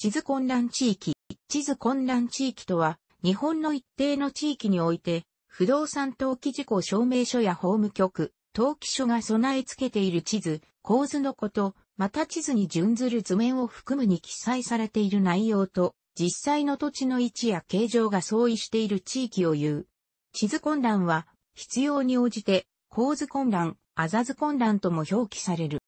地図混乱地域。地図混乱地域とは、日本の一定の地域において、不動産登記事項証明書や法務局、登記書が備え付けている地図、構図のこと、また地図に準ずる図面を含むに記載されている内容と、実際の土地の位置や形状が相違している地域を言う。地図混乱は、必要に応じて、構図混乱、あざず混乱とも表記される。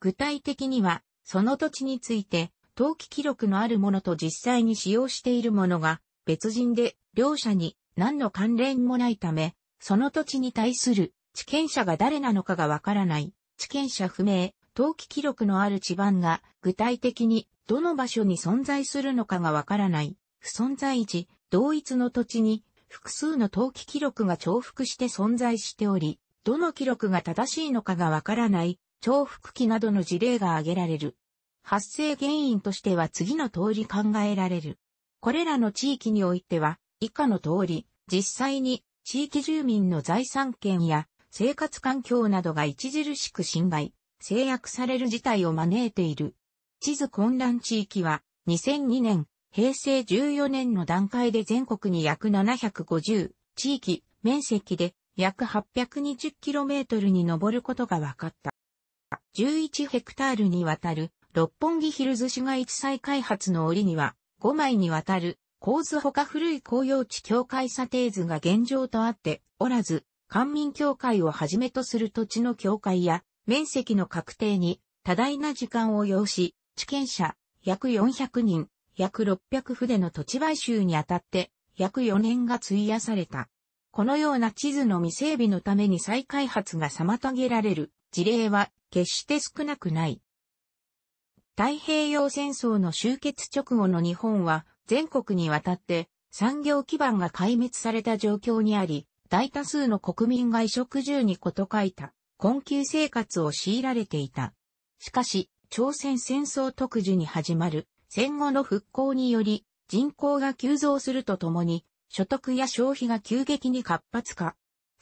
具体的には、その土地について、登記記録のあるものと実際に使用しているものが別人で両者に何の関連もないため、その土地に対する地権者が誰なのかがわからない、地権者不明、登記記録のある地盤が具体的にどの場所に存在するのかがわからない、不存在時、同一の土地に複数の登記記録が重複して存在しており、どの記録が正しいのかがわからない、重複記などの事例が挙げられる。発生原因としては次の通り考えられる。これらの地域においては、以下の通り、実際に地域住民の財産権や生活環境などが著しく侵害、制約される事態を招いている。地図混乱地域は、2002年、平成14年の段階で全国に約750地域、面積で約 820km に上ることが分かった。11ヘクタールにわたる六本木ヒルズ市街地再開発の折には、5枚にわたる、構図ほか古い公用地境界査定図が現状とあっておらず、官民協会をはじめとする土地の境界や、面積の確定に多大な時間を要し、地権者約400人、約600筆の土地買収にあたって約4年が費やされた。このような地図の未整備のために再開発が妨げられる事例は決して少なくない。太平洋戦争の終結直後の日本は全国にわたって産業基盤が壊滅された状況にあり、大多数の国民が衣食住にこと書いた困窮生活を強いられていた。しかし、朝鮮戦争特需に始まる戦後の復興により人口が急増するとともに所得や消費が急激に活発化。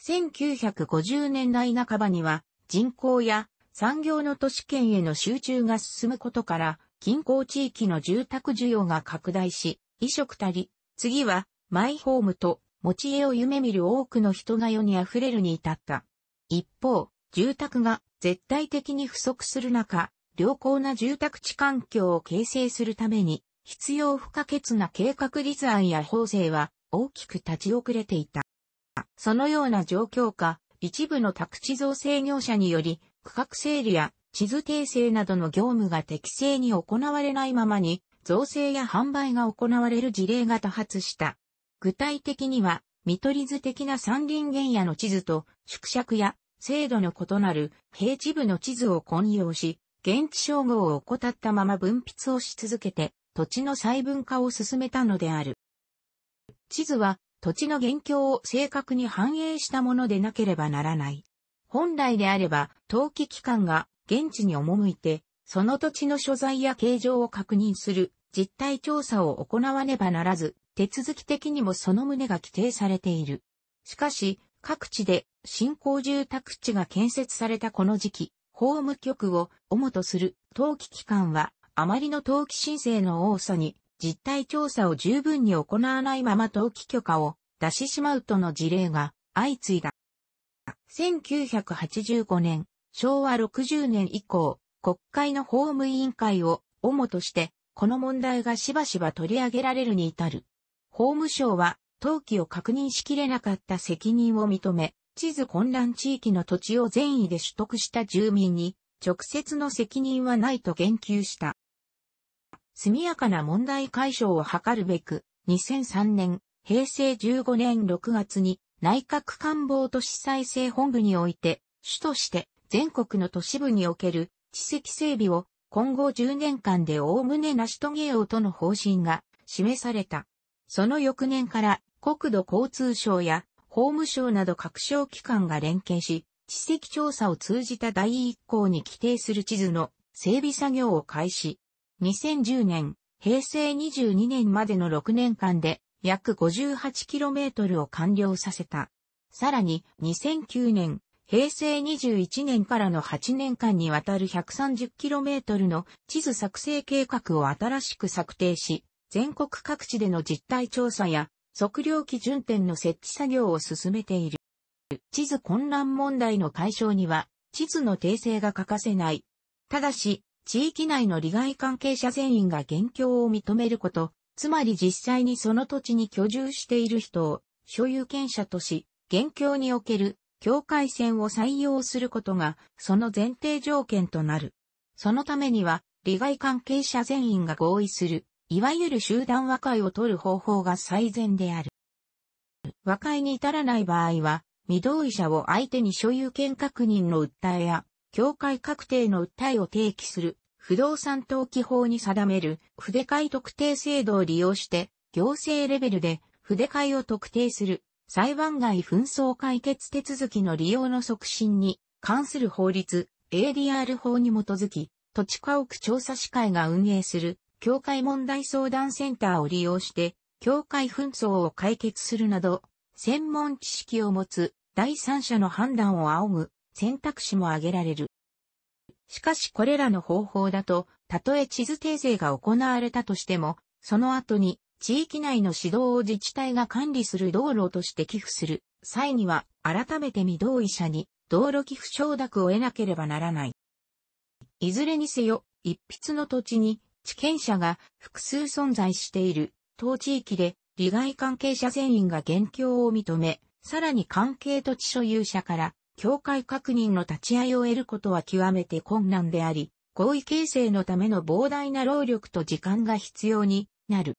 1950年代半ばには人口や産業の都市圏への集中が進むことから、近郊地域の住宅需要が拡大し、移植たり、次は、マイホームと、持ち家を夢見る多くの人が世に溢れるに至った。一方、住宅が絶対的に不足する中、良好な住宅地環境を形成するために、必要不可欠な計画立案や法制は大きく立ち遅れていた。そのような状況下、一部の宅地造成業者により、区画整理や地図訂正などの業務が適正に行われないままに、造成や販売が行われる事例が多発した。具体的には、見取り図的な山林原野の地図と、縮尺や、精度の異なる平地部の地図を混用し、現地称号を怠ったまま分泌をし続けて、土地の細分化を進めたのである。地図は、土地の現況を正確に反映したものでなければならない。本来であれば、登記機関が現地に赴いて、その土地の所在や形状を確認する実態調査を行わねばならず、手続き的にもその旨が規定されている。しかし、各地で新興住宅地が建設されたこの時期、法務局を主とする登記機関は、あまりの登記申請の多さに、実態調査を十分に行わないまま登記許可を出ししまうとの事例が相次いだ。1985年、昭和60年以降、国会の法務委員会を主として、この問題がしばしば取り上げられるに至る。法務省は、登記を確認しきれなかった責任を認め、地図混乱地域の土地を善意で取得した住民に、直接の責任はないと言及した。速やかな問題解消を図るべく、2003年、平成15年6月に内閣官房都市再生本部において、主として全国の都市部における地籍整備を今後10年間でおおむね成し遂げようとの方針が示された。その翌年から国土交通省や法務省など各省機関が連携し、地籍調査を通じた第一項に規定する地図の整備作業を開始。2010年、平成22年までの6年間で約 58km を完了させた。さらに2009年、平成21年からの8年間にわたる 130km の地図作成計画を新しく策定し、全国各地での実態調査や測量基準点の設置作業を進めている。地図混乱問題の解消には地図の訂正が欠かせない。ただし、地域内の利害関係者全員が現況を認めること、つまり実際にその土地に居住している人を所有権者とし、現況における境界線を採用することがその前提条件となる。そのためには利害関係者全員が合意する、いわゆる集団和解を取る方法が最善である。和解に至らない場合は、未同意者を相手に所有権確認の訴えや、境界確定の訴えを提起する不動産登記法に定める筆会特定制度を利用して、行政レベルで筆会を特定する裁判外紛争解決手続きの利用の促進に関する法律 ADR 法に基づき、土地家屋調査司会が運営する協会問題相談センターを利用して、協会紛争を解決するなど、専門知識を持つ第三者の判断を仰ぐ選択肢も挙げられる。しかしこれらの方法だと、たとえ地図訂正が行われたとしても、その後に地域内の指導を自治体が管理する道路として寄付する際には、改めて未同意者に道路寄付承諾を得なければならない。いずれにせよ、一筆の土地に地権者が複数存在している当地域で利害関係者全員が現況を認め、さらに関係土地所有者から境界確認の立ち会いを得ることは極めて困難であり、合意形成のための膨大な労力と時間が必要になる。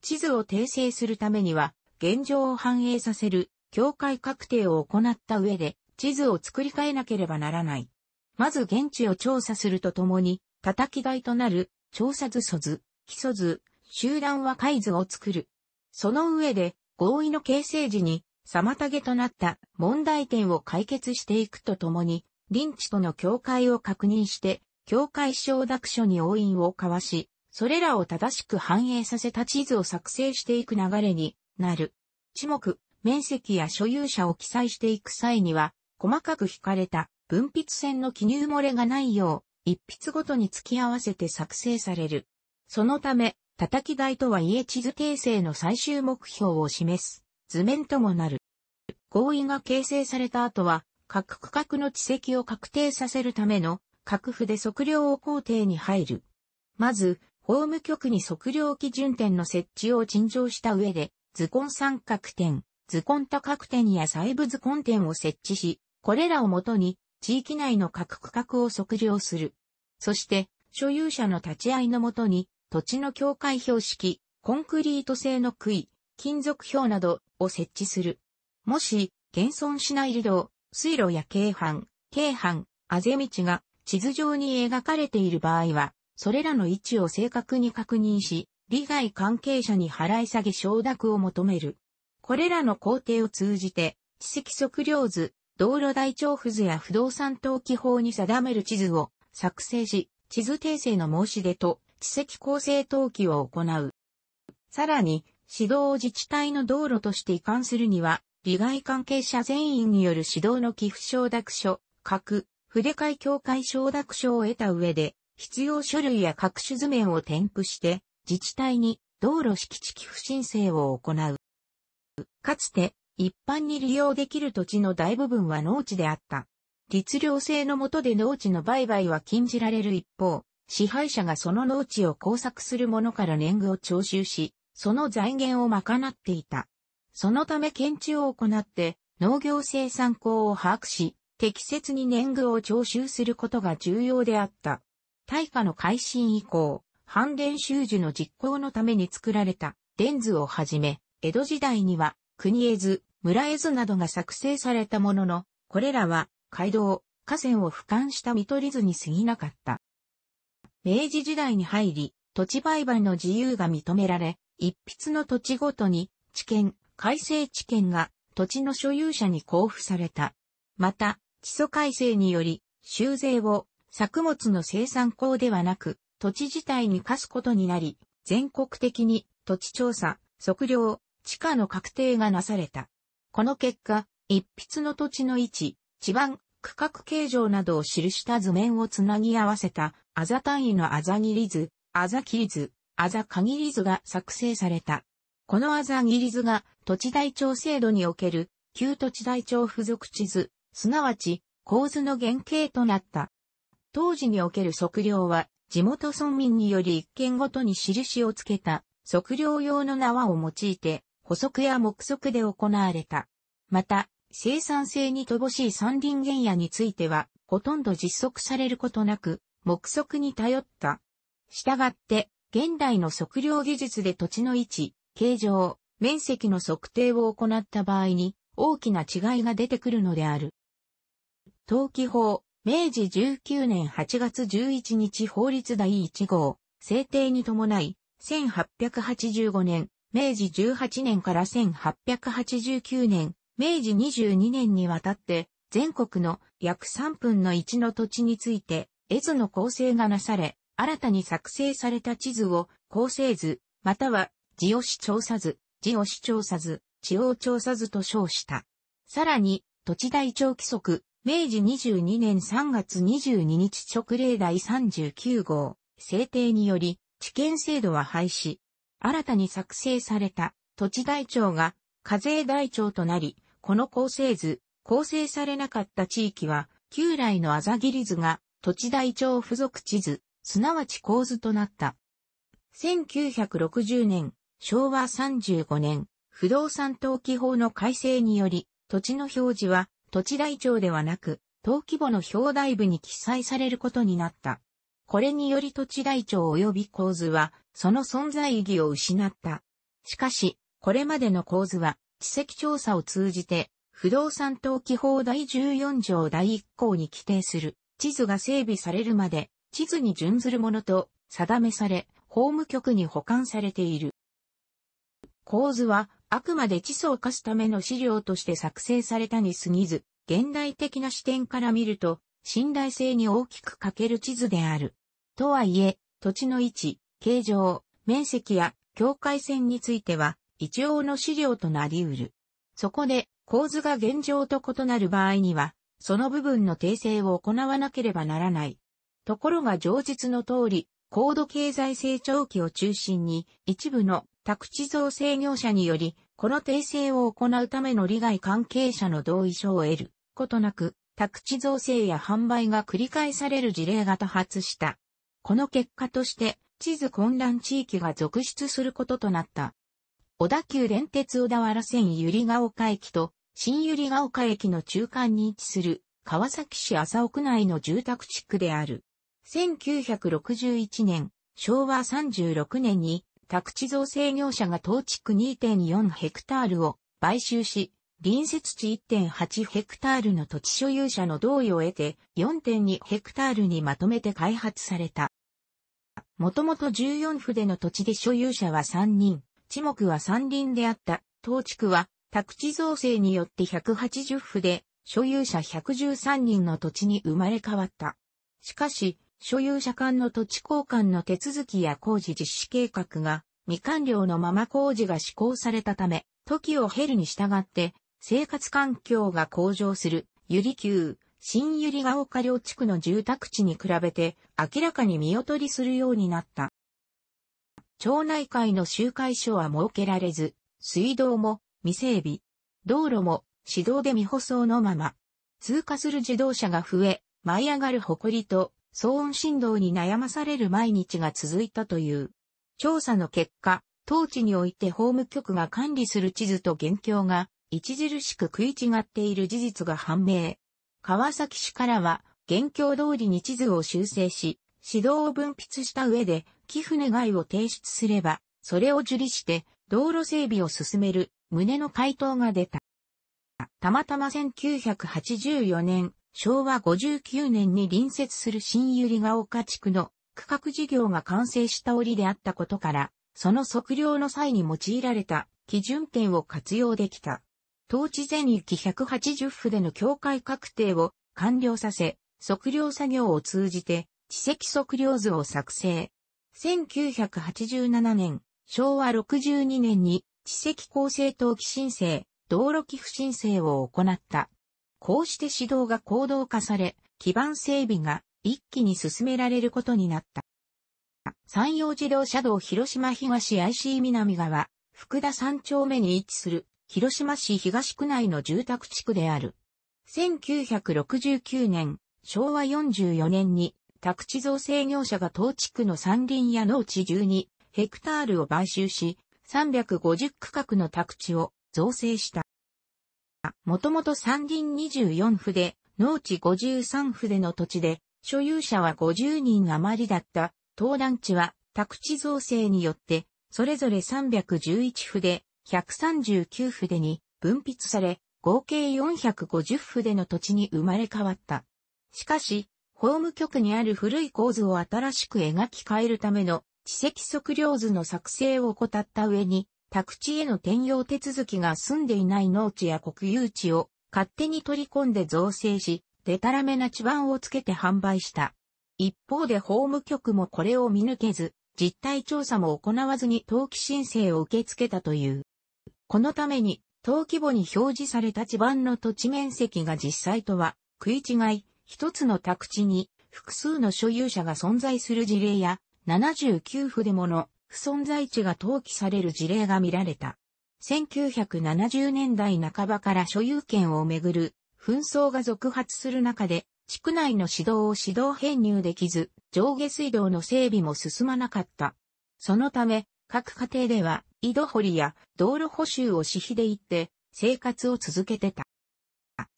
地図を訂正するためには、現状を反映させる境界確定を行った上で、地図を作り変えなければならない。まず現地を調査するとともに、叩き台となる調査図素図、基礎図、集団和解図を作る。その上で、合意の形成時に妨げとなった問題点を解決していくとともに、リンチとの境界を確認して、境界承諾書に応印を交わし、それらを正しく反映させた地図を作成していく流れになる。地目、面積や所有者を記載していく際には、細かく引かれた分泌線の記入漏れがないよう、一筆ごとに突き合わせて作成される。そのため、叩き台とはいえ地図形成の最終目標を示す。図面ともなる。合意が形成された後は、各区画の地籍を確定させるための、各府で測量を工程に入る。まず、法務局に測量基準点の設置を陳情した上で、図根三角点、図根多角点や細部図根点を設置し、これらをもとに、地域内の各区画を測量する。そして、所有者の立ち会いのもとに、土地の境界標識、コンクリート製の杭、金属表などを設置する。もし、現存しない流動、水路や京阪、京阪、あぜ道が地図上に描かれている場合は、それらの位置を正確に確認し、利害関係者に払い下げ承諾を求める。これらの工程を通じて、地籍測量図、道路台帳付図や不動産登記法に定める地図を作成し、地図訂正の申し出と地籍構成登記を行う。さらに、指導を自治体の道路として移管するには、利害関係者全員による指導の寄付承諾書、各、筆会協会承諾書を得た上で、必要書類や各種図面を添付して、自治体に道路敷地寄付申請を行う。かつて、一般に利用できる土地の大部分は農地であった。律令制の下で農地の売買は禁じられる一方、支配者がその農地を工作する者から年貢を徴収し、その財源を賄っていた。そのため研究を行って農業生産校を把握し、適切に年貢を徴収することが重要であった。大化の改新以降、反伝修受の実行のために作られた伝図をはじめ、江戸時代には国絵図、村絵図などが作成されたものの、これらは街道、河川を俯瞰した見取り図に過ぎなかった。明治時代に入り、土地売買の自由が認められ、一筆の土地ごとに、地権、改正地権が土地の所有者に交付された。また、基礎改正により、修税を作物の生産校ではなく、土地自体に課すことになり、全国的に土地調査、測量、地価の確定がなされた。この結果、一筆の土地の位置、地盤、区画形状などを記した図面をつなぎ合わせた、あざ単位のあざ切り図、あざ切り図、あざ限り図が作成された。このあざぎり図が土地台帳制度における旧土地台帳付属地図、すなわち構図の原型となった。当時における測量は地元村民により一件ごとに印をつけた測量用の縄を用いて補足や目測で行われた。また、生産性に乏しい山林原野については、ほとんど実測されることなく、目測に頼った。したがって、現代の測量技術で土地の位置、形状、面積の測定を行った場合に大きな違いが出てくるのである。登記法、明治19年8月11日法律第1号、制定に伴い、1885年、明治18年から1889年、明治22年にわたって、全国の約3分の1の土地について、絵図の構成がなされ、新たに作成された地図を構成図、または地を視聴さず、地を視聴さず、地を調査図と称した。さらに、土地台帳規則、明治22年3月22日直令第39号、制定により、地権制度は廃止。新たに作成された土地台帳が課税台帳となり、この構成図、構成されなかった地域は、旧来のあざぎり図が土地台帳付属地図、すなわち構図となった。1960年、昭和35年、不動産登記法の改正により、土地の表示は土地台帳ではなく、登記簿の表題部に記載されることになった。これにより土地台帳及び構図は、その存在意義を失った。しかし、これまでの構図は、地籍調査を通じて、不動産登記法第14条第1項に規定する地図が整備されるまで地図に準ずるものと定めされ、法務局に保管されている。構図はあくまで地層を課すための資料として作成されたに過ぎず、現代的な視点から見ると、信頼性に大きく欠ける地図である。とはいえ、土地の位置、形状、面積や境界線については、一応の資料となり得る。そこで、構図が現状と異なる場合には、その部分の訂正を行わなければならない。ところが上述の通り、高度経済成長期を中心に、一部の宅地造成業者により、この訂正を行うための利害関係者の同意書を得ることなく、宅地造成や販売が繰り返される事例が多発した。この結果として、地図混乱地域が続出することとなった。小田急電鉄小田原線百合ヶ丘駅と新百合ヶ丘駅の中間に位置する川崎市麻生区内の住宅地区である。1961年、昭和36年に宅地造成業者が当地区2.4ヘクタールを買収し、隣接地1.8ヘクタールの土地所有者の同意を得て4.2ヘクタールにまとめて開発された。もともと14府での土地で所有者は3人、地目は山林であった当地区は宅地造成によって180府で所有者113人の土地に生まれ変わった。しかし、所有者間の土地交換の手続きや工事実施計画が未完了のまま工事が施行されたため、時を経るに従って生活環境が向上する、ゆりう新ゆりが丘両地区の住宅地に比べて明らかに見劣りするようになった。町内会の集会所は設けられず、水道も未整備、道路も指導で未舗装のまま、通過する自動車が増え、舞い上がる埃と騒音振動に悩まされる毎日が続いたという。調査の結果、当地において法務局が管理する地図と現況が著しく食い違っている事実が判明。川崎市からは、現況通りに地図を修正し、指導を分泌した上で寄付願いを提出すれば、それを受理して道路整備を進める旨の回答が出た。たまたま1984年、昭和59年に隣接する新百合ヶ丘地区の区画事業が完成した折であったことから、その測量の際に用いられた基準点を活用できた。当地全域180府での境界確定を完了させ、測量作業を通じて地籍測量図を作成。1987年、昭和62年に地籍構成登記申請、道路寄付申請を行った。こうして指導が行動化され、基盤整備が一気に進められることになった。山陽自動車道広島東 IC 南側、福田3丁目に位置する、広島市東区内の住宅地区である。1969年、昭和44年に、宅地造成業者が当地区の山林や農地12ヘクタールを買収し、350区画の宅地を造成した。もともと山林24府で、農地53府での土地で、所有者は50人余りだった、東南地は、宅地造成によって、それぞれ311府で、139府でに分泌され、合計450府での土地に生まれ変わった。しかし、法務局にある古い構図を新しく描き変えるための地籍測量図の作成を怠った上に、宅地への転用手続きが済んでいない農地や国有地を勝手に取り込んで造成し、でたらめな地盤をつけて販売した。一方で法務局もこれを見抜けず、実態調査も行わずに登記申請を受け付けたという。このために、登記簿に表示された地盤の土地面積が実際とは、食い違い、一つの宅地に複数の所有者が存在する事例や、79筆でもの不存在地が登記される事例が見られた。1970年代半ばから所有権をめぐる紛争が続発する中で、地区内の指導を指導編入できず、上下水道の整備も進まなかった。そのため、各家庭では、井戸掘りや道路補修を私費で行って、生活を続けてた。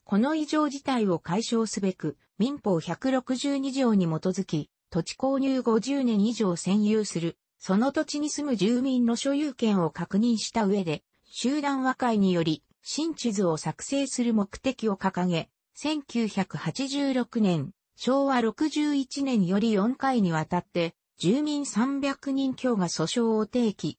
この異常事態を解消すべく、民法162条に基づき、土地購入50年以上占有するその土地に住む住民の所有権を確認した上で、集団和解により、新地図を作成する目的を掲げ、1986年、昭和61年より4回にわたって、住民300人強が訴訟を提起。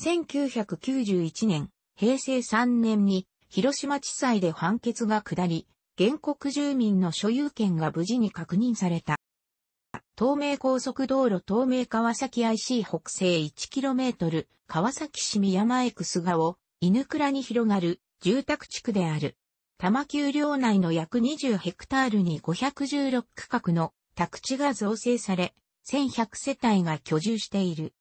1991年、平成3年に、広島地裁で判決が下り、原告住民の所有権が無事に確認された。東名高速道路東名川崎 IC 北西 1km 川崎市宮前区菅を犬倉に広がる住宅地区である。多摩丘陵内の約20ヘクタールに516区画の宅地が造成され、1100世帯が居住している。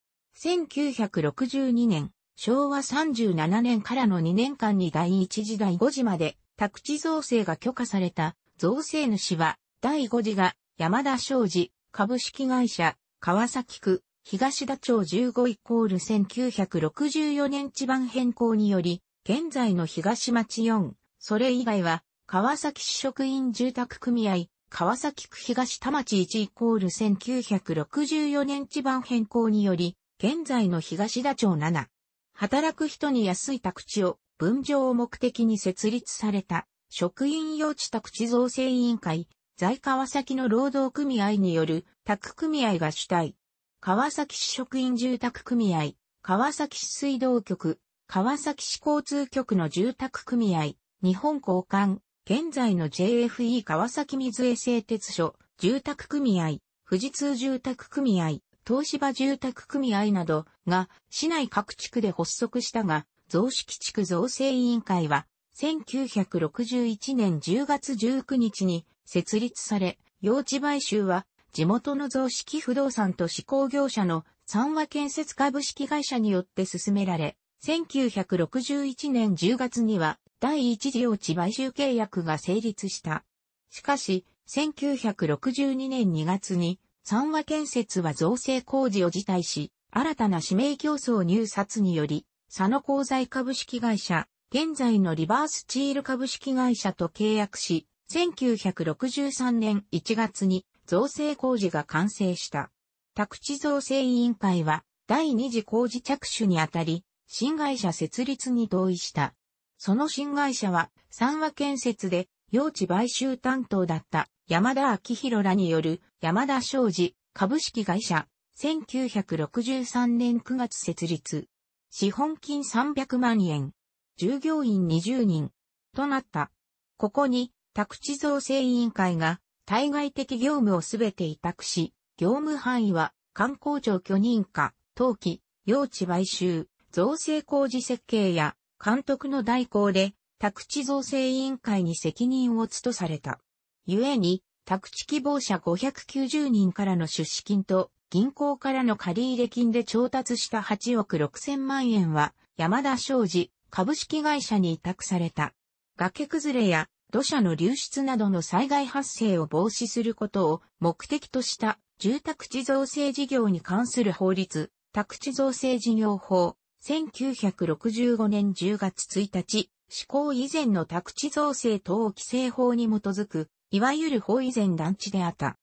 1962年、昭和37年からの2年間に第1次第5次まで宅地造成が許可された造成主は第5次が山田昌司、株式会社、川崎区、東田町15イコール1964年地盤変更により、現在の東町4、それ以外は、川崎市職員住宅組合、川崎区東田町1イコール1964年地盤変更により、現在の東田町7。働く人に安い宅地を分譲を目的に設立された職員用地宅地造成委員会在川崎の労働組合による宅組合が主体。川崎市職員住宅組合、川崎市水道局、川崎市交通局の住宅組合、日本交換、現在の JFE 川崎水江製鉄所、住宅組合、富士通住宅組合、東芝住宅組合などが市内各地区で発足したが、増式地区造成委員会は1961年10月19日に設立され、用地買収は地元の増式不動産と施工業者の三和建設株式会社によって進められ、1961年10月には第一次用地買収契約が成立した。しかし、1962年2月に三和建設は造成工事を辞退し、新たな指名競争入札により、佐野鉱材株式会社、現在のリバースチール株式会社と契約し、1963年1月に造成工事が完成した。宅地造成委員会は第二次工事着手にあたり、新会社設立に同意した。その新会社は三和建設で用地買収担当だった山田昭弘らによる山田商事株式会社1963年9月設立。資本金300万円。従業員20人となった。ここに宅地造成委員会が対外的業務をすべて委託し、業務範囲は観光庁許認可、登記、用地買収、造成工事設計や監督の代行で宅地造成委員会に責任をつとされた。故に、宅地希望者590人からの出資金と銀行からの借入金で調達した8億6000万円は山田商事株式会社に委託された。崖崩れや土砂の流出などの災害発生を防止することを目的とした住宅地造成事業に関する法律、宅地造成事業法、1965年10月1日、施行以前の宅地造成等規制法に基づく、いわゆる法以前団地であった。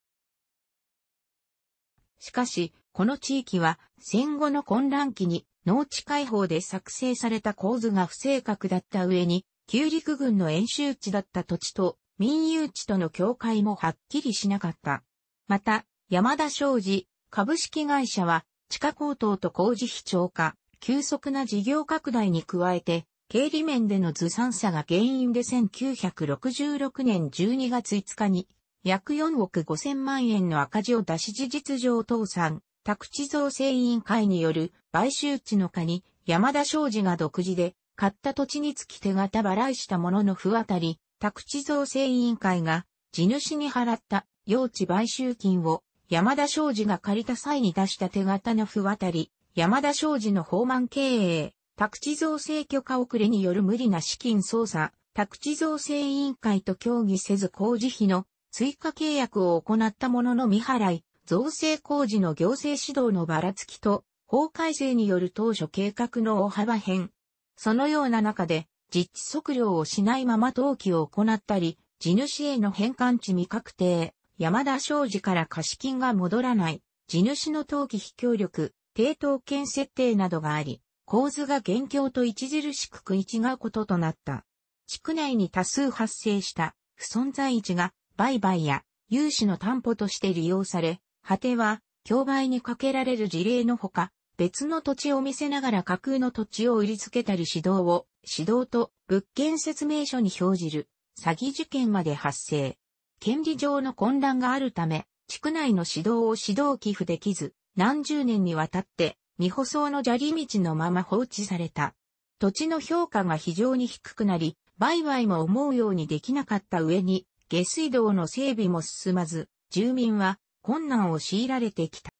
しかし、この地域は戦後の混乱期に農地開放で作成された構図が不正確だった上に旧陸軍の演習地だった土地と民有地との境界もはっきりしなかった。また、山田商事株式会社は地価高騰と工事費超過、急速な事業拡大に加えて、経理面でのずさんさが原因で1966年12月5日に約4億5000万円の赤字を出し事実上倒産、宅地造成委員会による買収地の下に山田商事が独自で買った土地につき手形払いしたものの不渡り、宅地造成委員会が地主に払った用地買収金を山田商事が借りた際に出した手形の不渡り、山田商事の訪満経営、宅地造成許可遅れによる無理な資金操作、宅地造成委員会と協議せず工事費の追加契約を行ったものの未払い、造成工事の行政指導のばらつきと、法改正による当初計画の大幅変そのような中で、実地測量をしないまま登記を行ったり、地主への返還地未確定、山田商事から貸金が戻らない、地主の登記非協力、抵当権設定などがあり、構図が現況と著しく食い違うこととなった。地区内に多数発生した不存在置が売買や融資の担保として利用され、果ては競売にかけられる事例のほか、別の土地を見せながら架空の土地を売りつけたり指導を、指導と物件説明書に表示る、詐欺事件まで発生。権利上の混乱があるため、地区内の指導を指導寄付できず、何十年にわたって、未舗装の砂利道のまま放置された。土地の評価が非常に低くなり、売買も思うようにできなかった上に、下水道の整備も進まず、住民は困難を強いられてきた。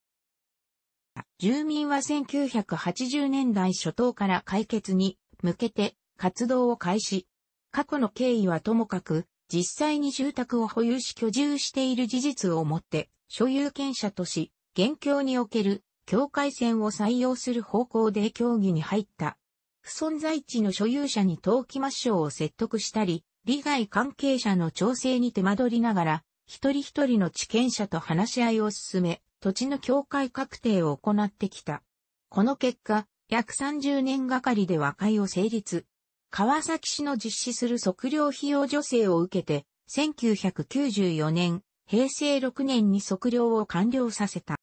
住民は1980年代初頭から解決に向けて活動を開始。過去の経緯はともかく、実際に住宅を保有し居住している事実をもって、所有権者とし、現況における境界線を採用する方向で協議に入った。不存在地の所有者に登記抹消を説得したり、利害関係者の調整に手間取りながら、一人一人の知見者と話し合いを進め、土地の境界確定を行ってきた。この結果、約30年がかりで和解を成立。川崎市の実施する測量費用助成を受けて、1994年、平成6年に測量を完了させた。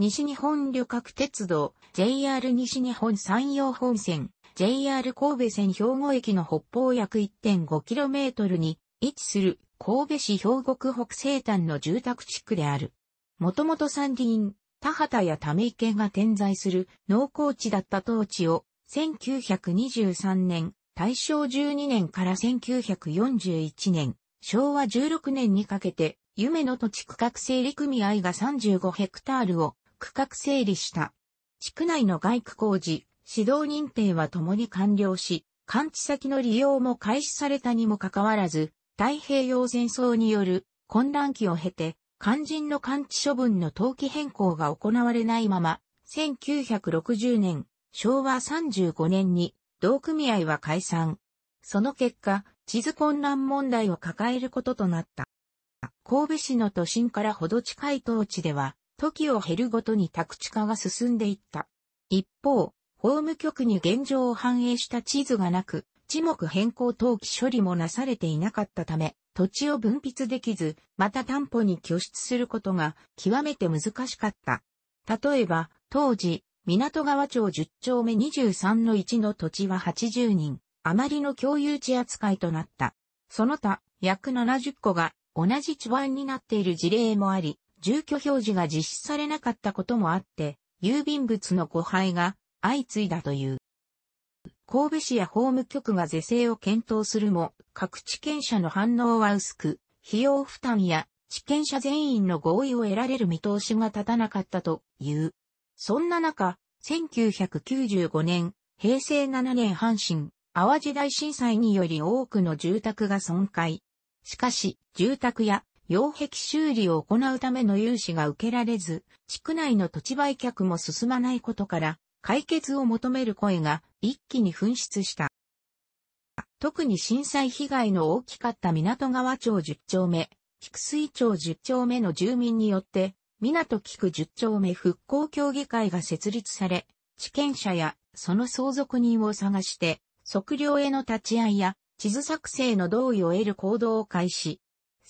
西日本旅客鉄道、JR 西日本山陽本線、JR 神戸線兵庫駅の北方約 1.5km に位置する神戸市兵庫区北西端の住宅地区である。もともと山林、田畑やため池が点在する農耕地だった当地を、1923年、大正12年から1941年、昭和16年にかけて、夢の土地区画整理組合が35ヘクタールを区画整理した。地区内の外区工事、指導認定は共に完了し、完治先の利用も開始されたにもかかわらず、太平洋戦争による混乱期を経て、肝心の完治処分の登記変更が行われないまま、1960年、昭和35年に、同組合は解散。その結果、地図混乱問題を抱えることとなった。神戸市の都心からほど近い当地では、時を減るごとに宅地化が進んでいった。一方、法務局に現状を反映した地図がなく、地目変更登記処理もなされていなかったため、土地を分泌できず、また担保に拠出することが極めて難しかった。例えば、当時、港川町10丁目23の1の土地は80人、余りの共有地扱いとなった。その他、約70個が同じ地盤になっている事例もあり、住居表示が実施されなかったこともあって、郵便物の誤配が相次いだという。神戸市や法務局が是正を検討するも、各地権者の反応は薄く、費用負担や地権者全員の合意を得られる見通しが立たなかったという。そんな中、1995年、平成7年阪神、淡路大震災により多くの住宅が損壊。しかし、住宅や擁壁修理を行うための融資が受けられず、地区内の土地売却も進まないことから、解決を求める声が一気に噴出した。特に震災被害の大きかった港川町10丁目、菊水町10丁目の住民によって、港菊10丁目復興協議会が設立され、地権者やその相続人を探して、測量への立ち会いや地図作成の同意を得る行動を開始。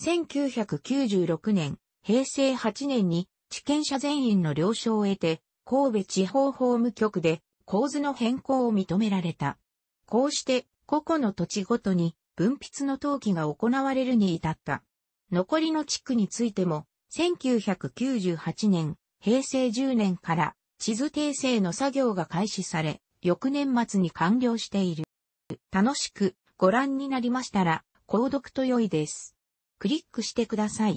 1996年、平成8年に地権者全員の了承を得て、神戸地方法務局で構図の変更を認められた。こうして個々の土地ごとに分泌の登記が行われるに至った。残りの地区についても、1998年、平成10年から地図訂正の作業が開始され、翌年末に完了している。楽しくご覧になりましたら、購読と良いです。クリックしてください。